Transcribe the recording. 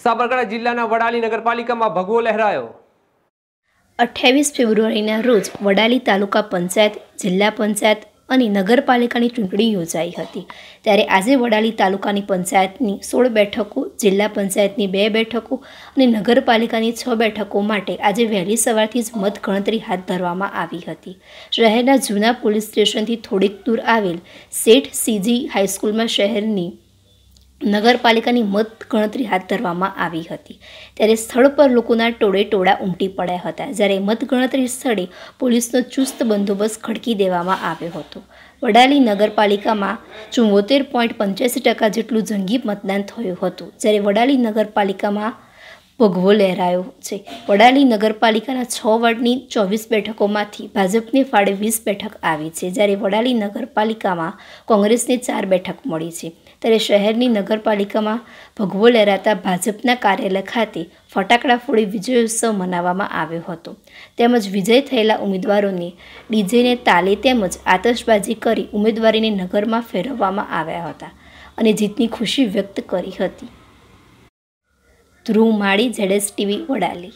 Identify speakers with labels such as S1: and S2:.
S1: સાબરકાંઠા જિલ્લાના વડાલી નગરપાલિકામાં ભગવો લહેરાયો અઠ્યાવીસ ફેબ્રુઆરીના રોજ વડાલી તાલુકા પંચાયત જિલ્લા પંચાયત અને નગરપાલિકાની ચૂંટણી યોજાઈ હતી ત્યારે આજે વડાલી તાલુકાની પંચાયતની સોળ બેઠકો જિલ્લા પંચાયતની બે બેઠકો અને નગરપાલિકાની છ બેઠકો માટે આજે વહેલી સવારથી જ મતગણતરી હાથ ધરવામાં આવી હતી શહેરના જૂના પોલીસ સ્ટેશનથી થોડીક દૂર આવેલ શેઠ સીજી હાઈસ્કૂલમાં શહેરની નગરપાલિકાની મતગણતરી હાથ ધરવામાં આવી હતી ત્યારે સ્થળ પર લોકોના ટોળે ટોળા ઉમટી પડ્યા હતા જ્યારે મતગણતરી સ્થળે પોલીસનો ચુસ્ત બંદોબસ્ત ખડકી દેવામાં આવ્યો હતો વડાલી નગરપાલિકામાં ચુમ્મોતેર પોઈન્ટ પંચ્યાસી ટકા જેટલું જંગી મતદાન થયું હતું જ્યારે વડાલી નગરપાલિકામાં ભગવો લહેરાયો છે વડાલી નગરપાલિકાના છ વોર્ડની ચોવીસ બેઠકોમાંથી ભાજપને ફાળે વીસ બેઠક આવી છે જ્યારે વડાલી નગરપાલિકામાં કોંગ્રેસને ચાર બેઠક મળી છે ત્યારે શહેરની નગરપાલિકામાં ભગવો લહેરાતા ભાજપના કાર્યાલય ખાતે ફટાકડા ફોડી વિજયોત્સવ મનાવવામાં આવ્યો હતો તેમજ વિજય થયેલા ઉમેદવારોને ડીજેને તાલે તેમજ આતશબાજી કરી ઉમેદવારીને નગરમાં ફેરવવામાં આવ્યા હતા અને જીતની ખુશી વ્યક્ત કરી હતી Dhruv Mali Z S T V Wadali